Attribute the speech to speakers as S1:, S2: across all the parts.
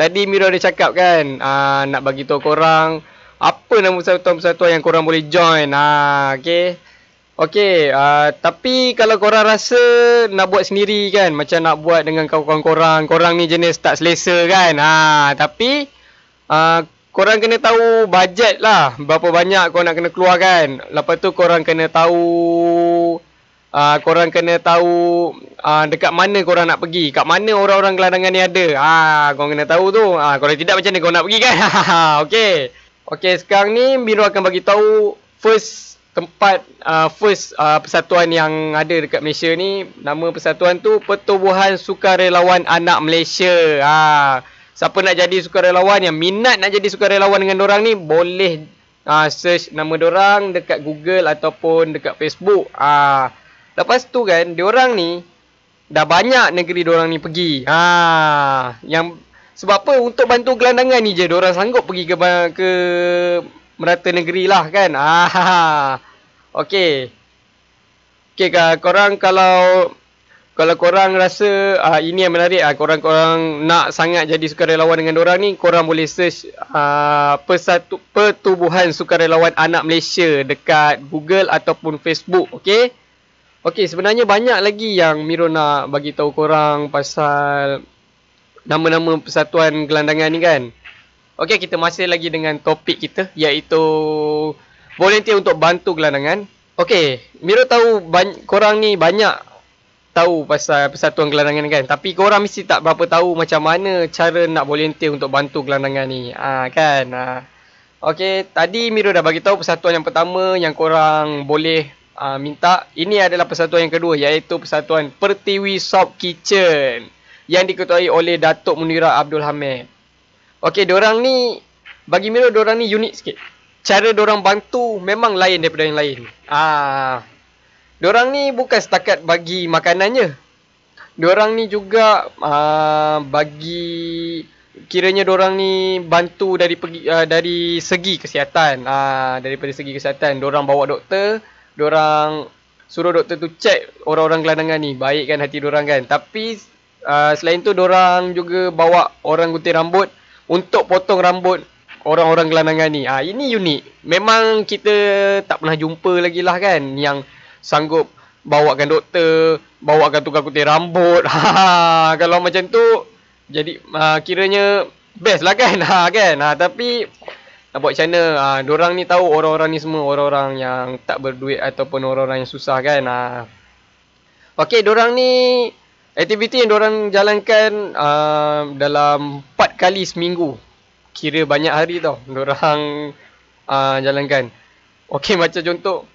S1: Tadi Miro ada cakap kan uh, Nak bagi tahu korang Apa nama persatuan-persatuan yang korang boleh join ha, ah, Okay Okay, uh, ah, tapi kalau korang rasa nak buat sendiri kan Macam nak buat dengan kawan-kawan korang Korang ni jenis tak selesa kan ha, Tapi uh, korang kena tahu bajet lah Berapa banyak korang nak kena keluarkan. Lepas tu korang kena tahu Uh, korang kena tahu uh, dekat mana korang nak pergi. Kat mana orang-orang gelandangan ni ada. Ha, korang kena tahu tu. Ha, kalau tidak macam mana korang nak pergi kan? Okey, okey sekarang ni Miru akan bagi tahu first tempat, uh, first uh, persatuan yang ada dekat Malaysia ni. Nama persatuan tu Pertubuhan Sukarelawan Anak Malaysia. Ha, siapa nak jadi sukarelawan yang minat nak jadi sukarelawan dengan orang ni boleh uh, search nama orang dekat Google ataupun dekat Facebook. Ah, uh, Lepas tu kan, orang ni dah banyak negeri orang ni pergi. Ha, yang sebab apa untuk bantu gelandangan ni je orang sanggup pergi ke ke merata negeri lah kan. Ha. Okey. Okey kak, korang kalau kalau korang rasa uh, ini yang menarik uh, ah, korang-korang nak sangat jadi sukarelawan dengan orang ni korang boleh search uh, persatu pertubuhan sukarelawan anak Malaysia dekat Google ataupun Facebook okey Okey, sebenarnya banyak lagi yang Miro nak bagi tahu korang pasal nama-nama persatuan gelandangan ni kan. Okey, kita masih lagi dengan topik kita iaitu volunteer untuk bantu gelandangan. Okey, Miro tahu korang ni banyak tahu pasal persatuan gelandangan kan. Tapi korang mesti tak berapa tahu macam mana cara nak volunteer untuk bantu gelandangan ni. Ah ha, kan. Ha. Okey, tadi Miro dah bagi tahu persatuan yang pertama yang korang boleh uh, minta ini adalah persatuan yang kedua iaitu persatuan Pertiwi Shop Kitchen yang diketuai oleh Datuk Munira Abdul Hamid. Okey, orang ni bagi Miro orang ni unik sikit. Cara orang bantu memang lain daripada yang lain. Ah. orang ni bukan setakat bagi makanan je. Diorang ni juga uh, bagi kiranya orang ni bantu dari uh, dari segi kesihatan. Ah, uh, daripada segi kesihatan orang bawa doktor, diorang suruh doktor tu check orang-orang gelandangan ni baik kan hati diorang kan tapi uh, selain tu diorang juga bawa orang gunting rambut untuk potong rambut orang-orang gelandangan ni ah uh, ini unik memang kita tak pernah jumpa lagi lah kan yang sanggup bawakan doktor bawakan tukang gunting rambut ha, ha, ha. kalau macam tu jadi uh, kiranya best lah kan ha kan ha tapi nak buat channel ha, ah, Diorang ni tahu orang-orang ni semua Orang-orang yang tak berduit Ataupun orang-orang yang susah kan ha. Ah. Okay diorang ni Aktiviti yang diorang jalankan ha, Dalam 4 kali seminggu Kira banyak hari tau Diorang ha, jalankan Okay macam contoh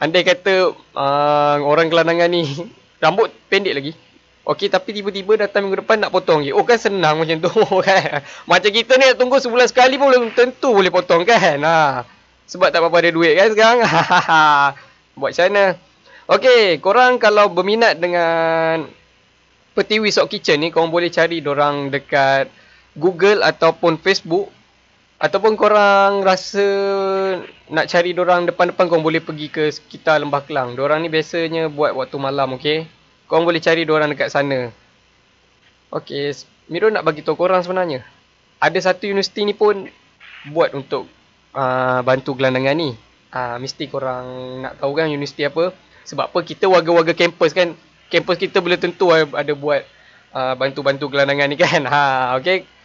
S1: Andai kata ha, orang kelandangan ni Rambut pendek lagi Okey tapi tiba-tiba datang minggu depan nak potong lagi. Oh kan senang macam tu kan. Macam kita ni tunggu sebulan sekali pun belum tentu boleh potong kan. Ha. Sebab tak apa-apa ada duit kan sekarang. Buat channel. Okey, korang kalau berminat dengan Peti Wisok Kitchen ni korang boleh cari orang dekat Google ataupun Facebook ataupun korang rasa nak cari orang depan-depan korang boleh pergi ke sekitar Lembah Kelang. Orang ni biasanya buat waktu malam okey korang boleh cari dua orang dekat sana. Okey, Miro nak bagi tahu korang sebenarnya. Ada satu universiti ni pun buat untuk uh, bantu gelandangan ni. Uh, mesti korang nak tahu kan universiti apa. Sebab apa kita warga-warga kampus kan. Kampus kita boleh tentu ada buat uh, bantu-bantu gelandangan ni kan. Ha, okey.